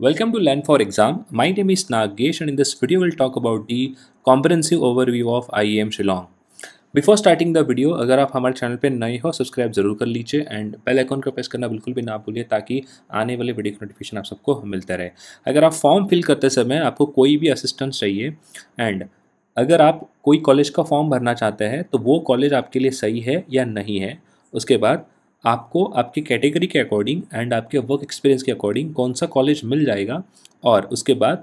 Welcome to Learn for Exam. My name is Nagesh and in this video we'll talk about the comprehensive overview of IEM Shillong. Before starting the video अगर आप हमारे channel पे नए हो subscribe जरूर कर लीजिए and bell icon को प्रेस करना बिल्कुल भी ना भूलिए ताकि आने वाले वीडियो का नोटिफिकेशन आप सबको मिलता रहे अगर आप फॉर्म फिल करते समय आपको कोई भी असिस्टेंस चाहिए एंड अगर आप कोई कॉलेज का फॉर्म भरना चाहते हैं तो वो कॉलेज आपके लिए सही है या नहीं है उसके बाद आपको आपकी कैटेगरी के अकॉर्डिंग एंड आपके वर्क एक्सपीरियंस के अकॉर्डिंग कौन सा कॉलेज मिल जाएगा और उसके बाद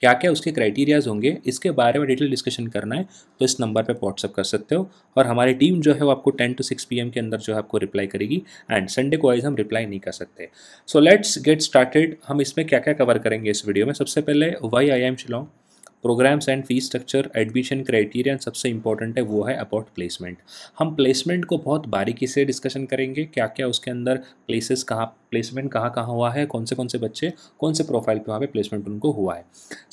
क्या क्या उसके क्राइटेरियाज होंगे इसके बारे में डिटेल डिस्कशन करना है तो इस नंबर पे व्हाट्सअप कर सकते हो और हमारी टीम जो है वो आपको टेन टू सिक्स पीएम के अंदर जो है आपको रिप्लाई करेगी एंड संडे को वाइज हम रिप्लाई नहीं कर सकते सो लेट्स गेट स्टार्टेड हम इसमें क्या क्या कवर करेंगे इस वीडियो में सबसे पहले Y I M Shillong programs and fees structure admission criteria सबसे इंपॉर्टेंट है वो है अबाउट प्लेसमेंट हम प्लेसमेंट को बहुत बारीकी से डिस्कशन करेंगे क्या क्या उसके अंदर प्लेसेस कहाँ प्लेसमेंट कहाँ कहाँ हुआ है कौन से कौन से बच्चे कौन से प्रोफाइल पे वहाँ पे प्लेसमेंट उनको हुआ है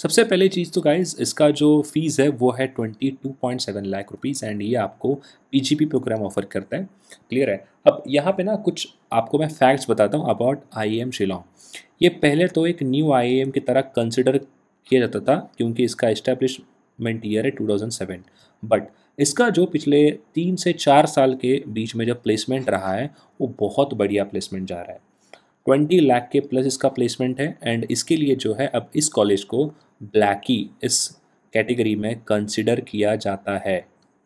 सबसे पहले चीज़ तो गाइज इसका जो फीस है वो है twenty two point seven lakh rupees and ये आपको पी प्रोग्राम ऑफर करता है क्लियर है अब यहाँ पे ना कुछ आपको मैं फैक्ट्स बताता हूँ अबाउट आई एम शिलोंग ये पहले तो एक न्यू आई की तरह कंसिडर किया जाता था क्योंकि इसका इस्टेब्लिशमेंट ईयर है 2007 बट इसका जो पिछले तीन से चार साल के बीच में जो प्लेसमेंट रहा है वो बहुत बढ़िया प्लेसमेंट जा रहा है ट्वेंटी लाख के प्लस इसका प्लेसमेंट है एंड इसके लिए जो है अब इस कॉलेज को ब्लैकी इस कैटेगरी में कंसिडर किया जाता है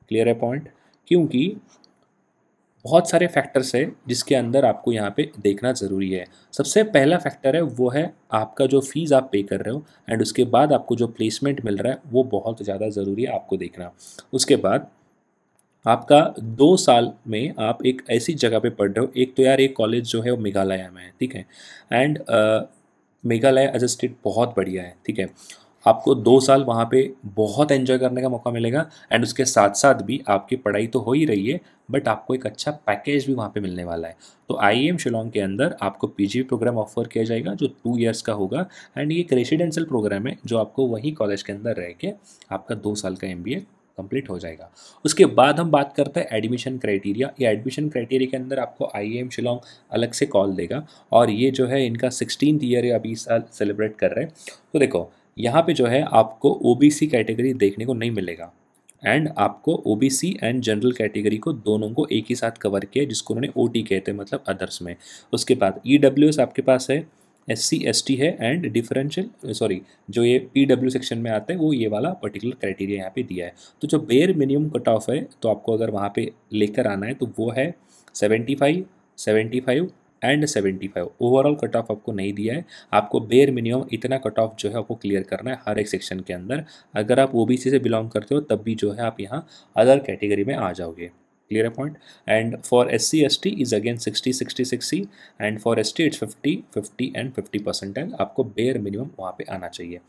क्लियर है पॉइंट क्योंकि बहुत सारे फैक्टर्स है जिसके अंदर आपको यहाँ पे देखना ज़रूरी है सबसे पहला फैक्टर है वो है आपका जो फीस आप पे कर रहे हो एंड उसके बाद आपको जो प्लेसमेंट मिल रहा है वो बहुत ज़्यादा ज़रूरी है आपको देखना उसके बाद आपका दो साल में आप एक ऐसी जगह पे पढ़ रहे हो एक तो यार एक कॉलेज जो है वो मेघालय में है ठीक है and Meghalaya as a state बहुत बढ़िया है ठीक है आपको दो साल वहाँ पे बहुत एंजॉय करने का मौका मिलेगा एंड उसके साथ साथ भी आपकी पढ़ाई तो हो ही रही है बट आपको एक अच्छा पैकेज भी वहाँ पे मिलने वाला है तो आई एम शिलोंग के अंदर आपको पीजी प्रोग्राम ऑफर किया जाएगा जो टू इयर्स का होगा एंड ये एक रेसिडेंशियल प्रोग्राम है जो आपको वहीं कॉलेज के अंदर रह के आपका दो साल का एम कंप्लीट हो जाएगा उसके बाद हम बात करते हैं एडमिशन क्राइटेरिया ये एडमिशन क्राइटेरिया के अंदर आपको आई एम शिलोंग अलग से कॉल देगा और ये जो है इनका सिक्सटीन ईयर अभी साल सेलिब्रेट कर रहे हैं तो देखो यहाँ पे जो है आपको ओ कैटेगरी देखने को नहीं मिलेगा एंड आपको ओ एंड जनरल कैटेगरी को दोनों को एक ही साथ कवर किया जिसको उन्होंने ओ कहते हैं मतलब अदर्स में उसके बाद ई e आपके पास है एस सी एस टी है एंड डिफरेंशियल सॉरी जो ये पी डब्ल्यू सेक्शन में आता है वो ये वाला पर्टिकुलर क्राइटेरिया यहाँ पे दिया है तो जो बेयर मिनिमम कट ऑफ है तो आपको अगर वहाँ पे लेकर आना है तो वो है seventy five seventy five and 75 overall cut off आपको नहीं दिया है आपको बेर मिनिमम इतना कट ऑफ जो है आपको क्लियर करना है हर एक सेक्शन के अंदर अगर आप ओबीसी से बिलोंग करते हो तब भी जो है आप यहाँ अदर कैटेगरी में आ जाओगे clear point clear a S and for SC ST is again 60 60 60 and for ST it's fifty 50 and 50 percentile आपको बेयर मिनिमम वहाँ पर आना चाहिए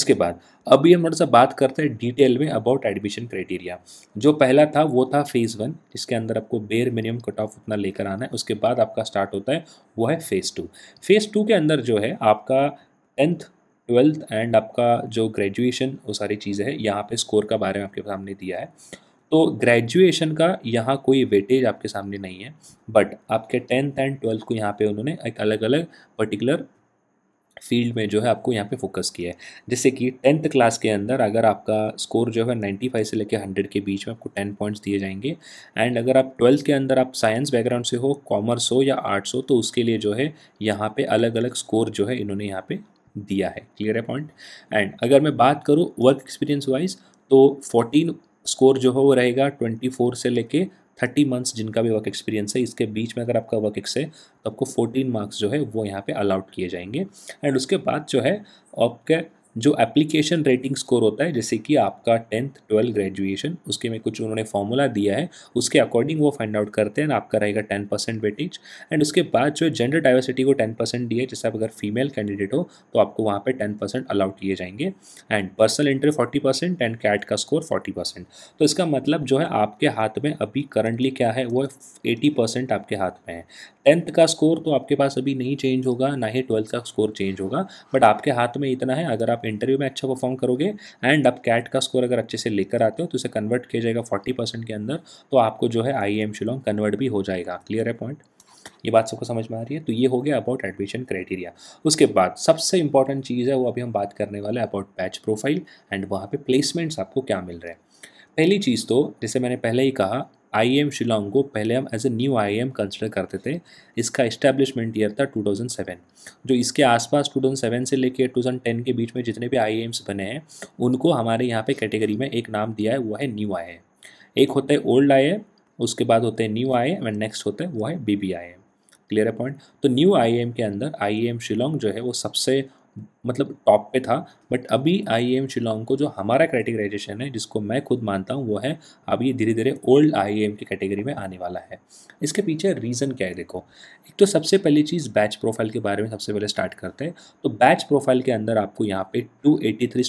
उसके बाद अब ये हम थोड़ा सा बात करते हैं डिटेल में अबाउट एडमिशन क्राइटेरिया जो पहला था वो था फेज़ वन जिसके अंदर आपको बेयर मिनिमम कट ऑफ उतना लेकर आना है उसके बाद आपका स्टार्ट होता है वो है फेज़ टू फेज़ टू के अंदर जो है आपका टेंथ ट्वेल्थ एंड आपका जो ग्रेजुएशन वो सारी चीज़ें हैं यहाँ पे स्कोर का बारे में आपके सामने दिया है तो ग्रेजुएशन का यहाँ कोई वेटेज आपके सामने नहीं है बट आपके टेंथ एंड ट्वेल्थ को यहाँ पे उन्होंने एक अलग अलग पर्टिकुलर फील्ड में जो है आपको यहाँ पे फोकस किया है जैसे कि टेंथ क्लास के अंदर अगर आपका स्कोर जो है नाइन्टी फाइव से लेकर हंड्रेड के बीच में आपको टेन पॉइंट्स दिए जाएंगे एंड अगर आप ट्वेल्थ के अंदर आप साइंस बैकग्राउंड से हो कॉमर्स हो या आर्ट्स हो तो उसके लिए जो है यहाँ पे अलग अलग स्कोर जो है इन्होंने यहाँ पे दिया है क्लियर है पॉइंट एंड अगर मैं बात करूँ वर्क एक्सपीरियंस वाइज तो फोर्टीन स्कोर जो है वो रहेगा ट्वेंटी फोर से लेके थर्टी मंथ्स जिनका भी वर्क एक्सपीरियंस है इसके बीच में अगर आपका वर्क एक्स है तो आपको फोर्टीन मार्क्स जो है वो यहाँ पे अलाउट किए जाएंगे एंड उसके बाद जो है आपके जो एप्लीकेशन रेटिंग स्कोर होता है जैसे कि आपका टेंथ ट्वेल्थ ग्रेजुएशन उसके में कुछ उन्होंने फॉर्मूला दिया है उसके अकॉर्डिंग वो फाइंड आउट करते हैं आपका रहेगा टेन परसेंट वेटेज एंड उसके बाद जो है जेंडर डाइवर्सिटी को टेन परसेंट दिया है जैसे आप अगर फीमेल कैंडिडेट हो तो आपको वहाँ पर टेन परसेंट अलाउ किए जाएंगे and personal entry forty percent and CAT का स्कोर फोर्टी परसेंट तो इसका मतलब जो है आपके हाथ में अभी करंटली क्या है वो एटी परसेंट आपके हाथ में है टेंथ का स्कोर तो आपके पास अभी नहीं चेंज होगा ना ही ट्वेल्थ का स्कोर चेंज होगा बट आपके हाथ में इतना है अगर आप इंटरव्यू में अच्छा परफॉर्म करोगे एंड आप कैट का स्कोर अगर अच्छे से लेकर आते हो तो उसे कन्वर्ट किया जाएगा फोर्टी परसेंट के अंदर तो आपको जो है आई एम शिलोंग कन्वर्ट भी हो जाएगा क्लियर है पॉइंट ये बात सबको समझ में आ रही है तो ये हो गया अबाउट एडमिशन क्राइटेरिया उसके बाद सबसे इंपॉर्टेंट चीज़ है वो अभी हम बात करने वाले अबाउट बैच प्रोफाइल एंड वहाँ पर प्लेसमेंट्स आपको क्या मिल रहे हैं पहली चीज़ तो जैसे मैंने पहले ही कहा आई एम शिलोंग को पहले हम as a new I M consider करते थे इसका इस्टेब्लिशमेंट ईयर था 2007 जो इसके आसपास 2007 से लेके 2010 के बीच में जितने भी आई एम्स बने हैं उनको हमारे यहाँ पे कैटेगरी में एक नाम दिया है वो है न्यू आई एम एक होता है ओल्ड आई एम उसके बाद होते हैं new I M and next होता है वो है B B I M clear है पॉइंट तो न्यू आई एम के अंदर आई एम शिलोंग जो है वो सबसे मतलब टॉप पे था बट अभी आई एम शिलोंग को जो हमारा कैटेगराइजेशन है जिसको मैं खुद मानता हूँ वो है अब ये धीरे धीरे ओल्ड आई एम की कैटेगरी में आने वाला है इसके पीछे रीज़न क्या है देखो एक तो सबसे पहली चीज़ बैच प्रोफाइल के बारे में सबसे पहले स्टार्ट करते हैं तो बैच प्रोफाइल के अंदर आपको यहाँ पे टू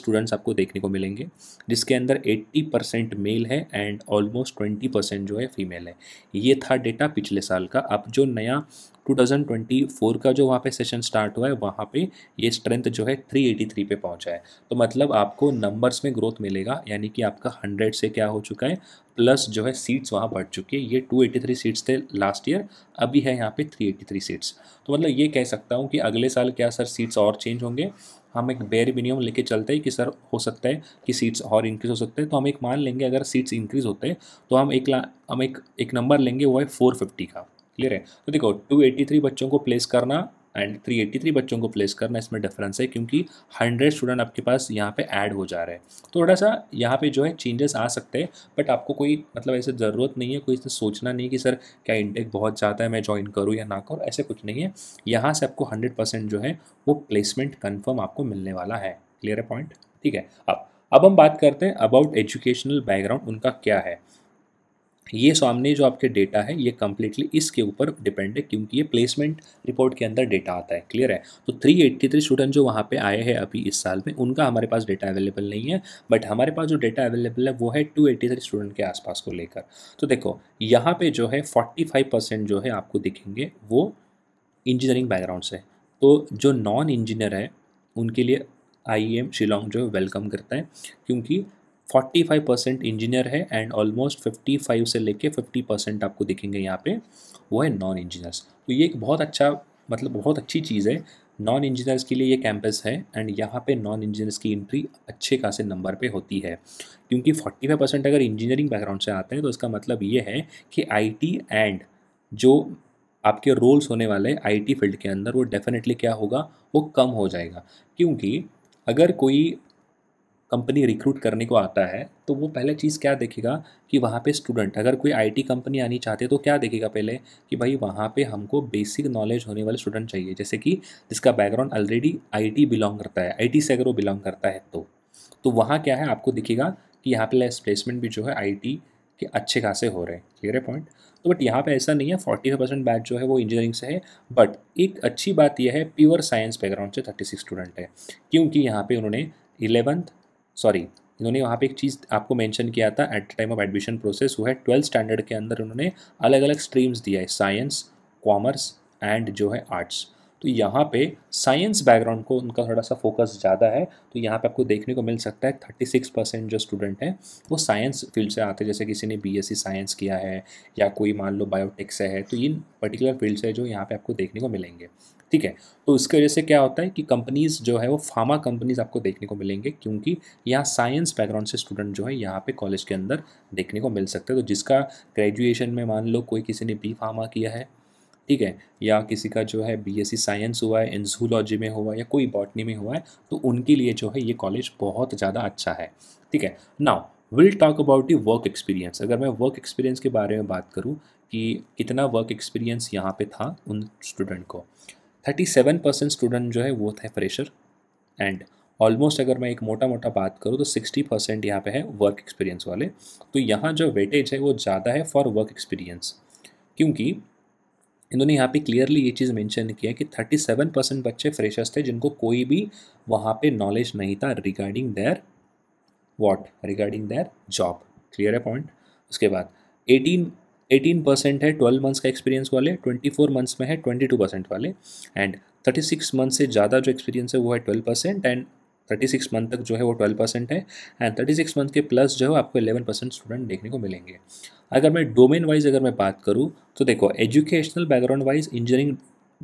स्टूडेंट्स आपको देखने को मिलेंगे जिसके अंदर एट्टी परसेंट मेल है एंड ऑलमोस्ट ट्वेंटी परसेंट जो है फीमेल है ये था डेटा पिछले साल का अब जो नया 2024 का जो वहाँ पे सेशन स्टार्ट हुआ है वहाँ पे ये स्ट्रेंथ जो है है 383 पे पहुंचा है तो मतलब आपको नंबर्स में ग्रोथ मिलेगा यानी कि आपका 100 से क्या हो चुका है प्लस जो है सीट्स वहाँ बढ़ चुकी है ये 283 सीट्स थे लास्ट ईयर अभी है यहाँ पे 383 सीट्स तो मतलब ये कह सकता हूँ कि अगले साल क्या सर सीट्स और चेंज होंगे हम एक बेर मिनिमम लेके चलते हैं कि सर हो सकता है कि सीट्स और इंक्रीज़ हो सकते हैं तो हम एक मान लेंगे अगर सीट्स इंक्रीज़ होते हैं तो हम एक हम एक एक नंबर लेंगे वो है 450 का क्लियर है तो देखो 283 बच्चों को प्लेस करना एंड 383 बच्चों को प्लेस करना इसमें डिफरेंस है क्योंकि 100 स्टूडेंट आपके पास यहाँ पे ऐड हो जा रहे हैं तो थोड़ा सा यहाँ पे जो है चेंजेस आ सकते हैं बट आपको कोई मतलब ऐसे ज़रूरत नहीं है कोई इसमें सोचना नहीं कि सर क्या इंटेक बहुत ज़्यादा है मैं ज्वाइन करूँ या ना करूँ ऐसे कुछ नहीं है यहाँ से आपको हंड्रेड जो है वो प्लेसमेंट कन्फर्म आपको मिलने वाला है क्लियर है पॉइंट ठीक है अब अब हम बात करते हैं अबाउट एजुकेशनल बैकग्राउंड उनका क्या है ये सामने जो आपके डेटा है ये कम्प्लीटली इसके ऊपर डिपेंड है क्योंकि ये प्लेसमेंट रिपोर्ट के अंदर डेटा आता है क्लियर है तो 383 स्टूडेंट जो वहाँ पे आए हैं अभी इस साल में उनका हमारे पास डेटा अवेलेबल नहीं है बट हमारे पास जो डेटा अवेलेबल है वो है 283 स्टूडेंट के आसपास को लेकर तो देखो यहाँ पर जो है फोर्टी जो है आपको दिखेंगे वो इंजीनियरिंग बैकग्राउंड से तो जो नॉन इंजीनियर है उनके लिए आई एम शिलोंग जो है वेलकम करता है क्योंकि 45 परसेंट इंजीनियर है एंड ऑलमोस्ट 55 से लेके 50 परसेंट आपको दिखेंगे यहाँ पे वो है नॉन इंजीनियर्स तो ये एक बहुत अच्छा मतलब बहुत अच्छी चीज़ है नॉन इंजीनियर्स के लिए ये कैंपस है एंड यहाँ पे नॉन इंजीनियर्स की एंट्री अच्छे खासे नंबर पे होती है क्योंकि 45 परसेंट अगर इंजीनियरिंग बैकग्राउंड से आते हैं तो इसका मतलब ये है कि टी एंड जो आपके रोल्स होने वाले टी फील्ड के अंदर वो डेफिनेटली क्या होगा वो कम हो जाएगा क्योंकि अगर कोई कंपनी रिक्रूट करने को आता है तो वो पहले चीज़ क्या देखेगा कि वहाँ पे स्टूडेंट अगर कोई आईटी कंपनी आनी चाहते तो क्या देखेगा पहले कि भाई वहाँ पे हमको बेसिक नॉलेज होने वाले स्टूडेंट चाहिए जैसे कि जिसका बैकग्राउंड ऑलरेडी आईटी बिलोंग करता है आईटी से अगर वो बिलोंग करता है तो तो वहाँ क्या है आपको दिखेगा कि यहाँ लेस प्लेसमेंट भी जो है आई के अच्छे खासे हो रहे हैं क्लियर है पॉइंट तो बट यहाँ पे ऐसा नहीं है फोर्टी फाइव परसेंट बैच जो है वो इंजीनियरिंग से है बट एक अच्छी बात यह है प्योर साइंस बैकग्राउंड से थर्टी सिक्स स्टूडेंट है क्योंकि यहाँ पे उन्होंने इलेवंथ सॉरी इन्होंने वहाँ पे एक चीज़ आपको मेंशन किया था at the time of admission process वो है ट्वेल्थ स्टैंडर्ड के अंदर उन्होंने अलग अलग स्ट्रीम्स दिया है साइंस कॉमर्स एंड जो है आर्ट्स तो यहाँ पे साइंस बैकग्राउंड को उनका थोड़ा सा फोकस ज़्यादा है तो यहाँ पे आपको देखने को मिल सकता है थर्टी सिक्स परसेंट जो स्टूडेंट हैं वो साइंस फील्ड से आते हैं जैसे किसी ने बीएससी साइंस e किया है या कोई मान लो बायोटेक से है तो इन पर्टिकुलर फील्ड से जो यहाँ पे आपको देखने को मिलेंगे ठीक है तो उसके वजह से क्या होता है कि कंपनीज़ जो है वो फार्मा कंपनीज़ आपको देखने को मिलेंगे क्योंकि यहाँ साइंस बैकग्राउंड से स्टूडेंट जो है यहाँ पे कॉलेज के अंदर देखने को मिल सकते हैं तो जिसका ग्रेजुएशन में मान लो कोई किसी ने बी फार्मा किया है ठीक है या किसी का जो है बी साइंस e हुआ है इंजूलॉजी में हुआ है या कोई बॉटनी में हुआ है तो उनके लिए जो है ये कॉलेज बहुत ज़्यादा अच्छा है ठीक है now will talk about you work experience अगर मैं वर्क एक्सपीरियंस के बारे में बात करूँ कि कितना वर्क एक्सपीरियंस यहाँ पे था उन स्टूडेंट को थर्टी सेवन परसेंट स्टूडेंट जो है वो थे फ्रेशर एंड ऑलमोस्ट अगर मैं एक मोटा मोटा बात करूँ तो सिक्सटी परसेंट यहाँ पे है वर्क एक्सपीरियंस वाले तो यहाँ जो वेटेज है वो ज़्यादा है फॉर वर्क एक्सपीरियंस क्योंकि इन्होंने यहाँ पे क्लियरली ये चीज़ मेंशन किया कि थर्टी सेवन परसेंट बच्चे फ्रेशर्स थे जिनको कोई भी वहाँ पे नॉलेज नहीं था regarding their what regarding their job clear है पॉइंट उसके बाद एटीन एटीन परसेंट है ट्वेल्व मंथ्स का एक्सपीरियंस वाले ट्वेंटी फोर मंथ्स में है ट्वेंटी टू परसेंट वाले एंड थर्टी सिक्स मंथ से ज़्यादा जो एक्सपीरियंस है वो है twelve percent and thirty six month तक जो है वो ट्वेल्व परसेंट है एंड थर्टी सिक्स मंथ के प्लस जो है आपको एलेवन परसेंट स्टूडेंट देखने को मिलेंगे अगर मैं डोमेन वाइज अगर मैं बात करूँ तो देखो educational background wise engineering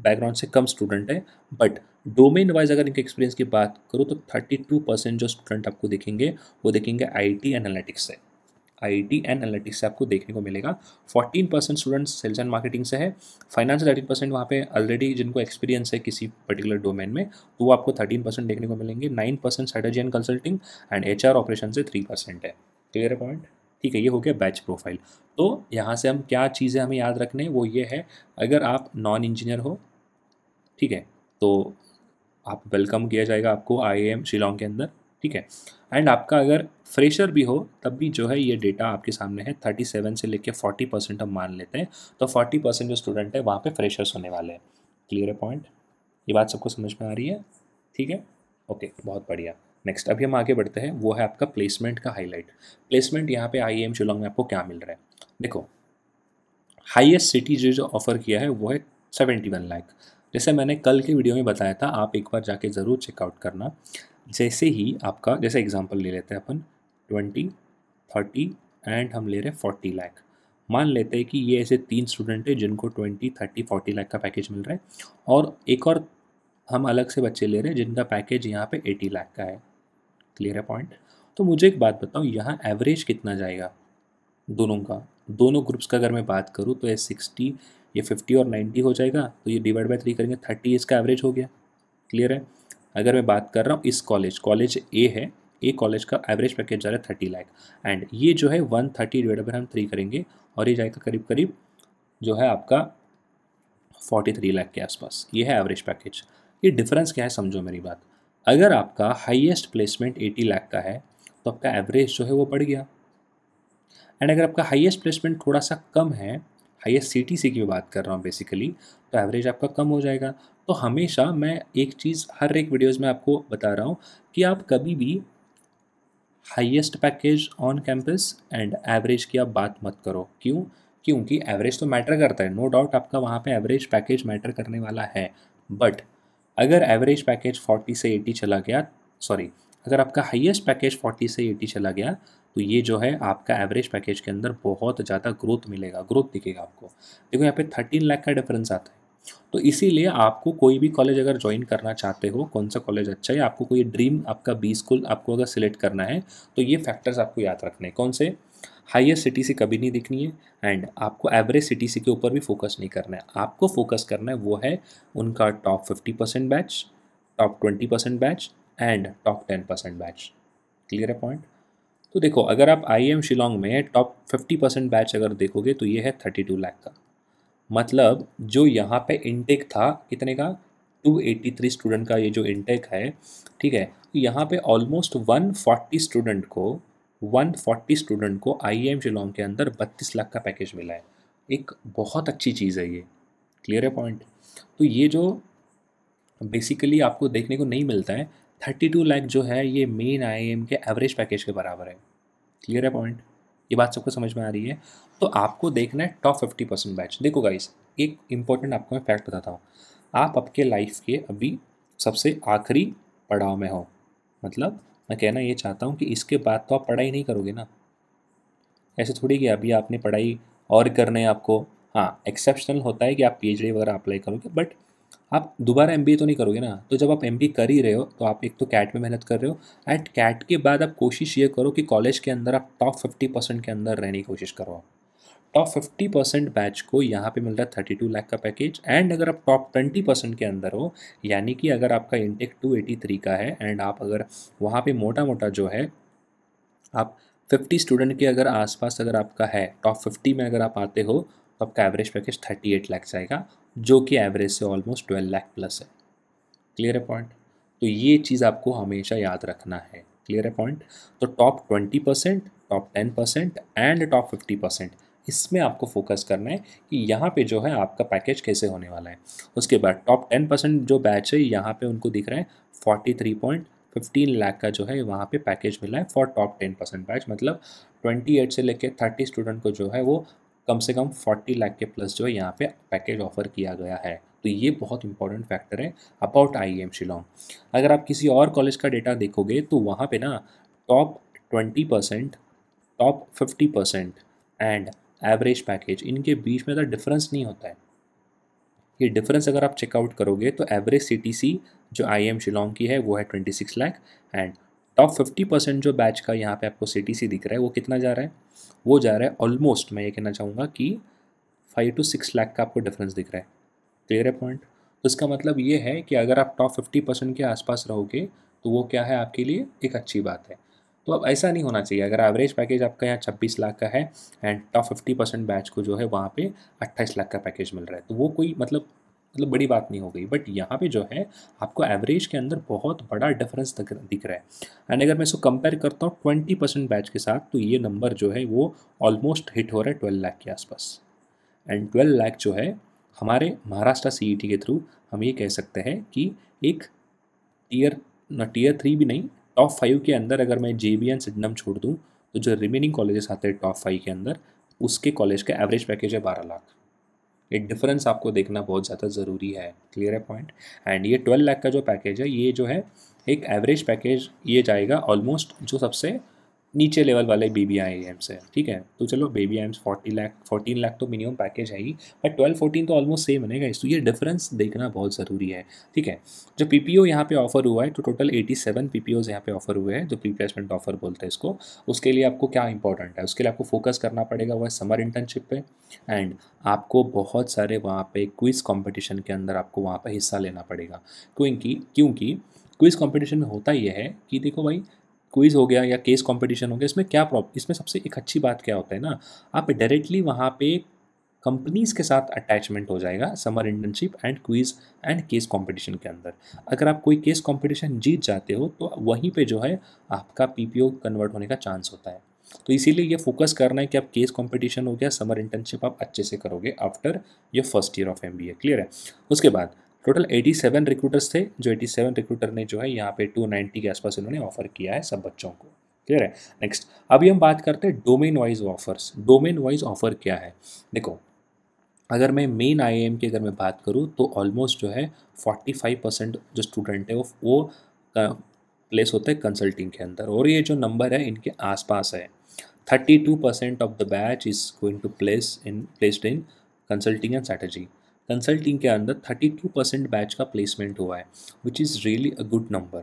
background से कम स्टूडेंट है बट डोमेन वाइज अगर इनके एक्सपीरियंस की बात करूँ तो थर्टी टू परसेंट जो स्टूडेंट आपको देखेंगे वो देखेंगे आई टी एनालिटिक्स से आईटी एंड एनालिटिक्स से आपको देखने को मिलेगा 14 percent students sales and marketing से है फाइनेंस थर्टीन परसेंट वहाँ पे ऑलरेडी जिनको एक्सपीरियंस है किसी पर्टिकुलर डोमेन में तो वो आपको थर्टीन परसेंट देखने को मिलेंगे nine percent strategy and consulting and H R operation से थ्री परसेंट है क्लियर है पॉइंट ठीक है ये हो गया बैच प्रोफाइल तो यहाँ से हम क्या चीज़ें हमें याद रखने वो ये है अगर आप नॉन इंजीनियर हो ठीक है तो आप वेलकम किया जाएगा आपको आई आई एम शिलोंग के अंदर ठीक है एंड आपका अगर फ्रेशर भी हो तब भी जो है ये डेटा आपके सामने है थर्टी सेवन से लेके फोर्टी परसेंट हम मान लेते हैं तो फोर्टी परसेंट जो स्टूडेंट है वहाँ पे फ्रेशर्स होने वाले हैं क्लियर है पॉइंट ये बात सबको समझ में आ रही है ठीक है ओके बहुत बढ़िया नेक्स्ट अभी हम आगे बढ़ते हैं वो है आपका प्लेसमेंट का हाईलाइट प्लेसमेंट यहाँ पर आई एम में आपको क्या मिल रहा है देखो हाइएस्ट सिटी जो जो ऑफ़र किया है वो है सेवेंटी वन लाख जैसे मैंने कल के वीडियो में बताया था आप एक बार जाके ज़रूर चेकआउट करना जैसे ही आपका जैसे एग्जांपल ले लेते हैं अपन ट्वेंटी थर्टी एंड हम ले रहे हैं फोर्टी लाख मान लेते हैं कि ये ऐसे तीन स्टूडेंट हैं जिनको ट्वेंटी थर्टी फोर्टी लाख का पैकेज मिल रहा है और एक और हम अलग से बच्चे ले रहे हैं जिनका पैकेज यहाँ पे एटी लाख का है क्लियर है पॉइंट तो मुझे एक बात बताओ यहाँ एवरेज कितना जाएगा दोनों का दोनों ग्रुप्स का अगर मैं बात करूँ तो ये सिक्सटी ये फिफ्टी और नाइन्टी हो जाएगा तो ये डिवाइड बाई थ्री करेंगे थर्टी इसका एवरेज हो गया क्लियर है अगर मैं बात कर रहा हूँ इस कॉलेज कॉलेज ए है ए कॉलेज का एवरेज पैकेज जा रहा है थर्टी लाख एंड ये जो है वन थर्टी डिवाइड बाई हम थ्री करेंगे और ये जाएगा करीब करीब जो है आपका फोर्टी थ्री लाख के आसपास ये है एवरेज पैकेज ये डिफरेंस क्या है समझो मेरी बात अगर आपका हाईएस्ट प्लेसमेंट एटी लाख का है तो आपका एवरेज जो है वो बढ़ गया एंड अगर आपका हाईएस्ट प्लेसमेंट थोड़ा सा कम है हाईएस्ट सी टी सी की बात कर रहा हूँ बेसिकली तो एवरेज आपका कम हो जाएगा तो हमेशा मैं एक चीज़ हर एक वीडियोज़ में आपको बता रहा हूँ कि आप कभी भी highest package on campus and average की आप बात मत करो क्यों क्योंकि एवरेज तो मैटर करता है नो no डाउट आपका वहाँ पे एवरेज पैकेज मैटर करने वाला है बट अगर एवरेज पैकेज 40 से 80 चला गया सॉरी अगर आपका हाईएस्ट पैकेज 40 से 80 चला गया तो ये जो है आपका एवरेज पैकेज के अंदर बहुत ज़्यादा ग्रोथ मिलेगा ग्रोथ दिखेगा आपको देखो यहाँ पे 13 लाख का डिफरेंस आता है तो इसीलिए आपको कोई भी कॉलेज अगर ज्वाइन करना चाहते हो कौन सा कॉलेज अच्छा है आपको कोई ड्रीम आपका बी स्कूल आपको अगर सिलेक्ट करना है तो ये फैक्टर्स आपको याद रखने हैं कौन से हाइएस्ट सिटी से कभी नहीं दिखनी है एंड आपको एवरेज सिटी से के ऊपर भी फोकस नहीं करना है आपको फोकस करना है वो है उनका top fifty percent batch top twenty percent batch and top ten percent batch clear है पॉइंट तो देखो अगर आप आई एम शिलोंग में टॉप फिफ्टी परसेंट बैच अगर देखोगे तो ये है थर्टी टू लैख का मतलब जो यहाँ पे इनटेक था कितने का 283 स्टूडेंट का ये जो इनटेक है ठीक है यहाँ पे ऑलमोस्ट 140 स्टूडेंट को 140 स्टूडेंट को आई एम शिलोंग के अंदर 32 लाख का पैकेज मिला है एक बहुत अच्छी चीज़ है ये क्लियर है पॉइंट तो ये जो बेसिकली आपको देखने को नहीं मिलता है 32 लाख जो है ये मेन आई e के एवरेज पैकेज के बराबर है क्लियर है पॉइंट ये बात सबको समझ में आ रही है तो आपको देखना है टॉप फिफ्टी परसेंट बैच देखो गाइस एक इम्पॉर्टेंट आपको मैं फैक्ट बताता हूँ आप आपके लाइफ के अभी सबसे आखिरी पड़ाव में हो मतलब मैं कहना ये चाहता हूँ कि इसके बाद तो आप पढ़ाई नहीं करोगे ना ऐसे थोड़ी कि अभी आपने पढ़ाई और करने आपको हाँ एक्सेप्शनल होता है कि आप पी वगैरह अप्लाई करोगे बट आप दोबारा एम तो नहीं करोगे ना तो जब आप एम कर ही रहे हो तो आप एक तो कैट में मेहनत कर रहे हो एंड कैट के बाद आप कोशिश ये करो कि कॉलेज के अंदर आप टॉप फिफ्टी परसेंट के अंदर रहने की कोशिश करो आप टॉप फिफ्टी परसेंट बैच को यहाँ पे मिल रहा है थर्टी टू लैख का पैकेज एंड अगर आप टॉप ट्वेंटी परसेंट के अंदर हो यानी कि अगर आपका इंटेक टू एटी थ्री का है एंड आप अगर वहाँ पे मोटा मोटा जो है आप फिफ्टी स्टूडेंट के अगर आसपास अगर आपका है टॉप फिफ्टी में अगर आप आते हो तो आपका average package thirty eight lakhs जाएगा जो कि एवरेज से ऑलमोस्ट ट्वेल्व लाख प्लस है क्लियर है पॉइंट तो ये चीज़ आपको हमेशा याद रखना है क्लियर है पॉइंट तो top twenty percent top ten percent and top fifty percent इसमें आपको फोकस करना है कि यहाँ पे जो है आपका पैकेज कैसे होने वाला है उसके बाद टॉप टेन परसेंट जो बैच है यहाँ पे उनको दिख रहा है forty three point fifteen lakh का जो है वहाँ पे पैकेज मिला है for top ten percent batch मतलब ट्वेंटी एट से लेकर थर्टी स्टूडेंट को जो है वो कम से कम 40 लाख के प्लस जो है यहाँ पे पैकेज ऑफर किया गया है तो ये बहुत इंपॉर्टेंट फैक्टर है अबाउट आई एम शिलोंग अगर आप किसी और कॉलेज का डेटा देखोगे तो वहाँ पे ना top 20 percent top 50 percent and average package इनके बीच में तो डिफरेंस नहीं होता है ये डिफरेंस अगर आप चेकआउट करोगे तो एवरेज सी जो आई एम शिलोंग की है वो है twenty six lakh and top fifty percent जो बैच का यहाँ पे आपको सी दिख रहा है वो कितना जा रहा है वो जा रहा है ऑलमोस्ट मैं ये कहना चाहूँगा कि फाइव टू सिक्स लाख का आपको डिफरेंस दिख रहा है क्लियर है पॉइंट तो इसका मतलब ये है कि अगर आप टॉप फिफ्टी परसेंट के आसपास रहोगे तो वो क्या है आपके लिए एक अच्छी बात है तो अब ऐसा नहीं होना चाहिए अगर एवरेज पैकेज आपका यहाँ छब्बीस लाख का है and top fifty percent batch को जो है वहाँ पे अट्ठाईस लाख का पैकेज मिल रहा है तो वो कोई मतलब मतलब बड़ी बात नहीं हो गई बट यहाँ पे जो है आपको एवरेज के अंदर बहुत बड़ा डिफरेंस दिख रहा है एंड अगर मैं इसको कंपेयर करता हूँ ट्वेंटी परसेंट बैच के साथ तो ये नंबर जो है वो ऑलमोस्ट हिट हो रहा है ट्वेल्व लाख के आसपास एंड ट्वेल्व लाख जो है हमारे महाराष्ट्र सी e के थ्रू हम ये कह सकते हैं कि एक टीयर न टीयर थ्री भी नहीं टॉप फाइव के अंदर अगर मैं जे बी एन सिडनम छोड़ दूँ तो जो रिमेनिंग कॉलेजेस आते हैं टॉप फाइव के अंदर उसके कॉलेज का एवरेज पैकेज है बारह लाख ये डिफरेंस आपको देखना बहुत ज़्यादा ज़रूरी है क्लियर है पॉइंट एंड ये ट्वेल्व लाख का जो पैकेज है ये जो है एक एवरेज पैकेज ये जाएगा ऑलमोस्ट जो सबसे नीचे लेवल वाले बी बी आई एम्स है ठीक है तो चलो B B I Ms forty lakh fourteen lakh तो मिनिमम पैकेज है ही बट ट्वेल्व फोर्टीन तो ऑलमोस्ट सेम बनेगा इस तो ये डिफरेंस देखना बहुत ज़रूरी है ठीक है जो पी पी ओ यहाँ पे ऑफर हुआ है तो total eighty seven P P Os यहाँ पे ऑफर हुए हैं जो प्रीप्लेसमेंट ऑफर बोलते हैं इसको उसके लिए आपको क्या इंपॉर्टेंट है उसके लिए आपको फोकस करना पड़ेगा वह समर इंटर्नशिप पे एंड आपको बहुत सारे वहाँ पे क्विज़ कॉम्पिटिशन के अंदर आपको वहाँ पर हिस्सा लेना पड़ेगा क्योंकि क्योंकि क्विज़ कॉम्पिटिशन में होता यह है कि देखो भाई क्विज़ हो गया या केस कंपटीशन हो गया इसमें क्या प्रॉब इसमें सबसे एक अच्छी बात क्या होता है ना आप डायरेक्टली वहाँ पे कंपनीज़ के साथ अटैचमेंट हो जाएगा summer internship and quiz and case competition के अंदर अगर आप कोई केस कंपटीशन जीत जाते हो तो वहीं पे जो है आपका पीपीओ कन्वर्ट होने का चांस होता है तो इसीलिए ये फोकस करना है कि आप केस कंपटीशन हो गया समर इंटर्नशिप आप अच्छे से करोगे after your first year of M clear है उसके बाद टोटल 87 रिक्रूटर्स थे जो 87 रिक्रूटर ने जो है यहाँ पे 290 के आसपास इन्होंने ऑफर किया है सब बच्चों को क्लियर है नेक्स्ट अभी हम बात करते हैं domain wise offers domain wise offer क्या है देखो अगर मैं मेन आई की अगर मैं बात करूँ तो ऑलमोस्ट जो है फोर्टी परसेंट जो स्टूडेंट है वो प्लेस होता है कंसल्टिंग के अंदर और ये जो नंबर है इनके आसपास है 32 percent of the batch is going to place in placed in consulting and strategy consulting के अंदर 32 परसेंट बैच का प्लेसमेंट हुआ है which is really a good number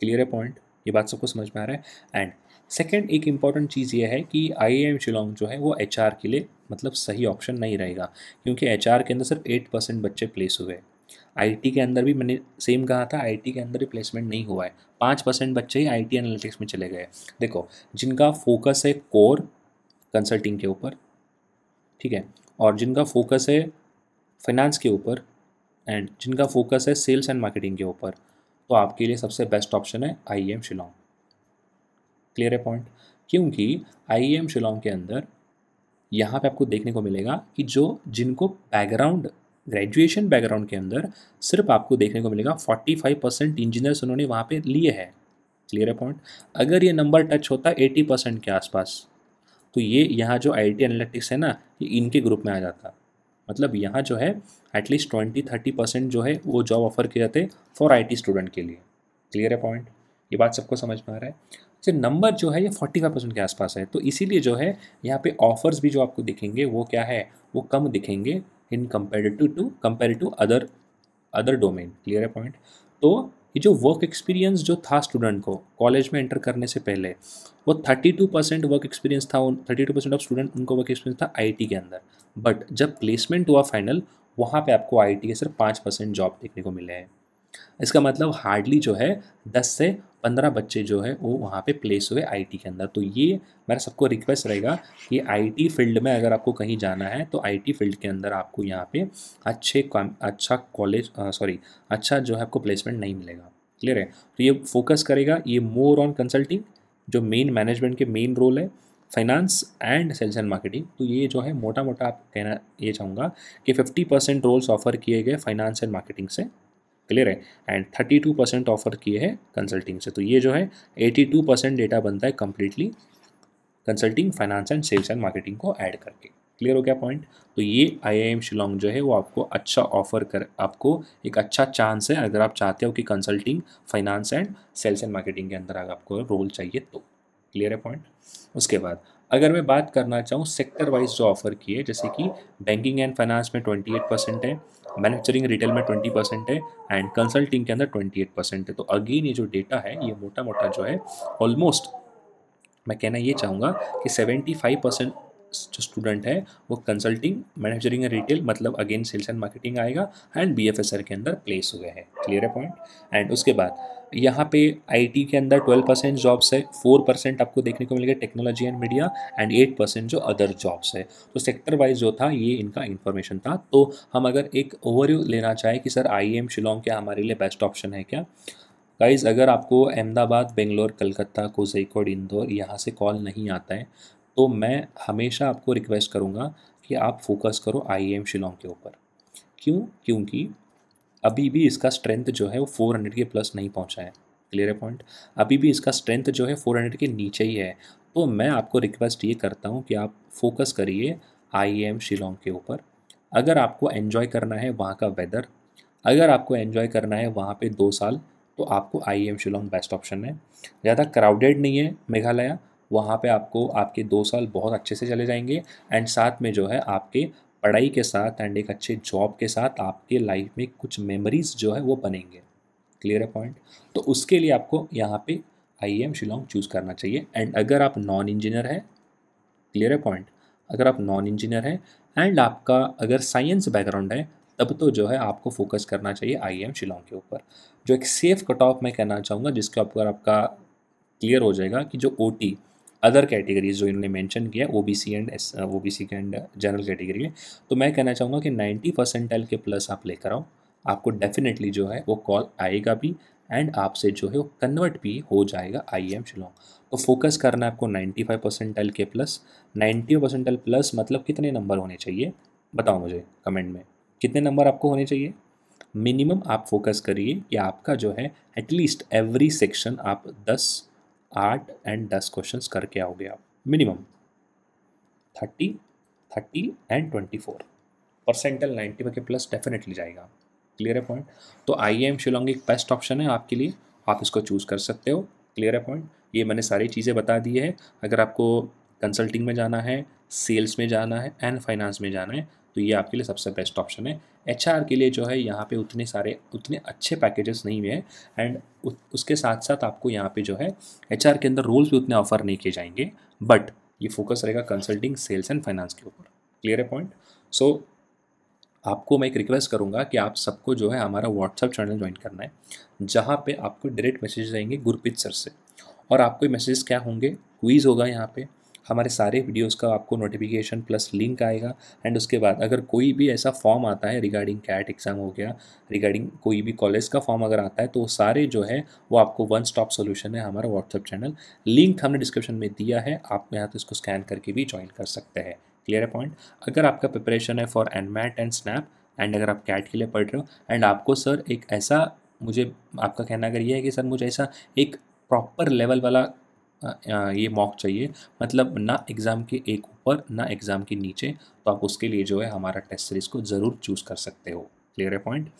clear है पॉइंट ये बात सबको समझ में आ रहा है एंड सेकेंड एक इम्पॉर्टेंट चीज़ ये है कि आई एम शिलोंग जो है वो एच के लिए मतलब सही ऑप्शन नहीं रहेगा क्योंकि एच के अंदर सिर्फ एट परसेंट बच्चे प्लेस हुए आईटी के अंदर भी मैंने सेम कहा था आईटी के अंदर भी प्लेसमेंट नहीं हुआ है पाँच परसेंट बच्चे ही आईटी एनालिटिक्स में चले गए देखो जिनका फोकस है कोर कंसल्टिंग के ऊपर ठीक है और जिनका फोकस है फाइनेंस के ऊपर एंड जिनका फोकस है सेल्स एंड मार्केटिंग के ऊपर तो आपके लिए सबसे बेस्ट ऑप्शन है आई एम शिलोंग क्लियर है पॉइंट क्योंकि आई एम शिलोंग के अंदर यहाँ पे आपको देखने को मिलेगा कि जो जिनको बैकग्राउंड ग्रेजुएशन बैकग्राउंड के अंदर सिर्फ आपको देखने को मिलेगा 45 परसेंट इंजीनियर्स उन्होंने वहाँ पे लिए हैं क्लियर है पॉइंट अगर ये नंबर टच होता 80 परसेंट के आसपास तो ये यहाँ जो आई टी एनालिटिक्स है ना ये इनके ग्रुप में आ जाता मतलब यहाँ जो है एटलीस्ट ट्वेंटी थर्टी परसेंट जो है वो जॉब ऑफर किए जाते हैं फॉर आई स्टूडेंट के लिए क्लियर है पॉइंट ये बात सबको समझ में आ रहा है तो नंबर जो है ये फोर्टी फाइव परसेंट के आसपास है तो इसीलिए जो है यहाँ पे ऑफर्स भी जो आपको दिखेंगे वो क्या है वो कम दिखेंगे in compare to compare to other other domain clear है पॉइंट तो ये जो वर्क एक्सपीरियंस जो था स्टूडेंट को कॉलेज में एंटर करने से पहले वो 32 परसेंट वर्क एक्सपीरियंस था उन thirty two percent of student उनको वर्क एक्सपीरियंस था आईटी के अंदर बट जब प्लेसमेंट हुआ फाइनल वहाँ पे आपको आईटी के सिर्फ पाँच परसेंट जॉब देखने को मिले हैं इसका मतलब हार्डली जो है दस से पंद्रह बच्चे जो है वो वहाँ पे प्लेस हुए आईटी के अंदर तो ये मेरा सबको रिक्वेस्ट रहेगा कि आईटी फील्ड में अगर आपको कहीं जाना है तो आईटी फील्ड के अंदर आपको यहाँ पे अच्छे अच्छा कॉलेज सॉरी अच्छा जो है आपको प्लेसमेंट नहीं मिलेगा क्लियर है तो ये फोकस करेगा ये मोर ऑन कंसल्टिंग जो मेन मैनेजमेंट के मेन रोल है finance and sales and marketing तो ये जो है मोटा मोटा आप कहना ये चाहूँगा कि फिफ्टी परसेंट रोल्स ऑफर किए गए फाइनेंस एंड मार्केटिंग से क्लियर है एंड 32 परसेंट ऑफर किए हैं कंसल्टिंग से तो ये जो है 82 परसेंट डेटा बनता है completely consulting finance and sales and marketing को ऐड करके क्लियर हो गया पॉइंट तो ये आई आई एम शिलोंग जो है वो आपको अच्छा ऑफर कर आपको एक अच्छा चांस है अगर आप चाहते हो कि consulting finance and sales and marketing के अंदर अगर आपको रोल चाहिए तो क्लियर है पॉइंट उसके बाद अगर मैं बात करना चाहूँ सेक्टर वाइज जो ऑफर किए जैसे कि बैंकिंग एंड फाइनेंस में ट्वेंटी एट परसेंट है मैनुफेक्चरिंग रिटेल में ट्वेंटी परसेंट है एंड कंसल्टिंग के अंदर ट्वेंटी एट परसेंट है तो अगेन ये जो डेटा है ये मोटा मोटा जो है ऑलमोस्ट मैं कहना ये चाहूँगा कि सेवेंटी फाइव परसेंट जो स्टूडेंट है वो कंसल्टिंग मैनेजरिंग एंड रिटेल मतलब अगेन सेल्स एंड मार्केटिंग आएगा and B F S R के अंदर प्लेस हुए हैं क्लियर है पॉइंट एंड उसके बाद यहाँ पे आईटी के अंदर ट्वेल्व परसेंट जॉब्स है फोर परसेंट आपको देखने को मिलेगा technology and media and eight percent जो अदर जॉब्स है तो सेक्टर वाइज जो था ये इनका इन्फॉर्मेशन था तो हम अगर एक ओवरव्यू लेना चाहें कि sir I M e Shillong क्या हमारे लिए बेस्ट ऑप्शन है क्या गाइज़ अगर आपको अहमदाबाद बेंगलोर कलकत्ता कोजईकोड इंदौर यहाँ से कॉल नहीं आता है तो मैं हमेशा आपको रिक्वेस्ट करूँगा कि आप फोकस करो आई एम शिलोंग के ऊपर क्यों क्योंकि अभी भी इसका स्ट्रेंथ जो है वो फोर हंड्रेड के प्लस नहीं पहुँचा है क्लियर है पॉइंट अभी भी इसका स्ट्रेंथ जो है फोर हंड्रेड के नीचे ही है तो मैं आपको रिक्वेस्ट ये करता हूँ कि आप फोकस करिए आई एम शिलोंग के ऊपर अगर आपको एन्जॉय करना है वहाँ का वेदर अगर आपको एन्जॉय करना है वहाँ पर दो साल तो आपको I M Shillong best option है ज़्यादा क्राउडेड नहीं है मेघालय वहाँ पे आपको आपके दो साल बहुत अच्छे से चले जाएंगे एंड साथ में जो है आपके पढ़ाई के साथ एंड एक अच्छे जॉब के साथ आपके लाइफ में कुछ मेमोरीज जो है वो बनेंगे क्लियर है पॉइंट तो उसके लिए आपको यहाँ पे आई एम शिलोंग चूज़ करना चाहिए एंड अगर आप नॉन इंजीनियर है क्लियर है पॉइंट अगर आप नॉन इंजीनियर हैं एंड आपका अगर साइंस बैकग्राउंड है तब तो जो है आपको फोकस करना चाहिए आई एम शिलोंग के ऊपर जो एक सेफ़ कट ऑफ मैं कहना चाहूँगा जिसके ऊपर आपका क्लियर हो जाएगा कि जो ओ टी अदर कैटेगरीज जो इन्होंने मेंशन किया O B C and S O B C and general category में तो मैं कहना चाहूँगा कि नाइन्टी परसेंटाइल के प्लस आप लेकर आओ आपको डेफिनेटली जो है वो कॉल आएगा भी एंड आपसे जो है वो कन्वर्ट भी हो जाएगा आई एम शिलोंग तो फोकस करना है आपको नाइन्टी फाइव परसेंटाइल के प्लस 90 परसेंटाइल प्लस मतलब कितने नंबर होने चाहिए बताओ मुझे कमेंट में कितने नंबर आपको होने चाहिए मिनिमम आप फोकस करिए कि आपका जो है एटलीस्ट एवरी सेक्शन आप दस आठ एंड दस क्वेश्चंस करके आओगे आप minimum thirty thirty and twenty four percentile ninety में के प्लस डेफिनेटली जाएगा क्लियर है पॉइंट तो आई एम शिलोंग एक बेस्ट ऑप्शन है आपके लिए आप इसको चूज़ कर सकते हो क्लियर है पॉइंट ये मैंने सारी चीज़ें बता दी है अगर आपको कंसल्टिंग में जाना है सेल्स में जाना है एंड फाइनेंस में जाना है तो ये आपके लिए सबसे बेस्ट ऑप्शन है एच के लिए जो है यहाँ पे उतने सारे उतने अच्छे पैकेजेस नहीं हुए हैं एंड उसके साथ साथ आपको यहाँ पे जो है एच के अंदर रोल्स भी उतने ऑफर नहीं किए जाएंगे बट ये फोकस रहेगा कंसल्टिंग सेल्स एंड फाइनेंस के ऊपर क्लियर है पॉइंट सो आपको मैं एक रिक्वेस्ट करूँगा कि आप सबको जो है हमारा व्हाट्सअप चैनल ज्वाइन करना है जहाँ पर आपको डायरेक्ट मैसेज आएंगे गुरप्रीत सर से और आपको मैसेज क्या होंगे क्वीज़ होगा यहाँ पर हमारे सारे वीडियोस का आपको नोटिफिकेशन प्लस लिंक आएगा एंड उसके बाद अगर कोई भी ऐसा फॉर्म आता है रिगार्डिंग कैट एग्ज़ाम हो गया रिगार्डिंग कोई भी कॉलेज का फॉर्म अगर आता है तो वो सारे जो है वो आपको वन स्टॉप सोल्यूशन है हमारा व्हाट्सअप चैनल लिंक हमने डिस्क्रिप्शन में दिया है आप यहाँ तो इसको स्कैन करके भी ज्वाइन कर सकते हैं क्लियर है पॉइंट अगर आपका प्रिपरेशन है for NMAT and SNAP and अगर आप कैट के लिए पढ़ रहे हो एंड आपको सर एक ऐसा मुझे आपका कहना अगर ये है कि सर मुझे ऐसा एक प्रॉपर लेवल वाला ये मॉक चाहिए मतलब ना एग्ज़ाम के एक ऊपर ना एग्ज़ाम के नीचे तो आप उसके लिए जो है हमारा टेस्ट सीरीज़ को ज़रूर चूज़ कर सकते हो क्लियर है पॉइंट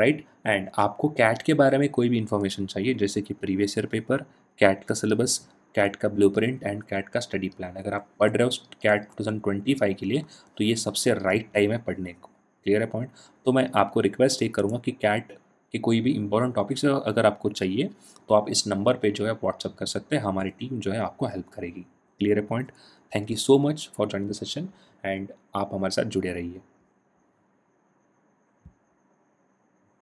राइट एंड आपको कैट के बारे में कोई भी इन्फॉर्मेशन चाहिए जैसे कि प्रीवियस ईयर पेपर कैट का सिलेबस कैट का ब्लू प्रिंट एंड कैट का स्टडी प्लान अगर आप पढ़ रहे हो CAT two thousand twenty five के लिए तो ये सबसे राइट टाइम है पढ़ने को क्लियर है पॉइंट तो मैं आपको रिक्वेस्ट ये करूँगा कि कैट कि कोई भी इंपॉर्टेंट टॉपिक्स अगर आपको चाहिए तो आप इस नंबर पे जो है व्हाट्सअप कर सकते हैं हमारी टीम जो है आपको हेल्प करेगी क्लियर है point thank you so much for joining the session and आप हमारे साथ जुड़े रहिए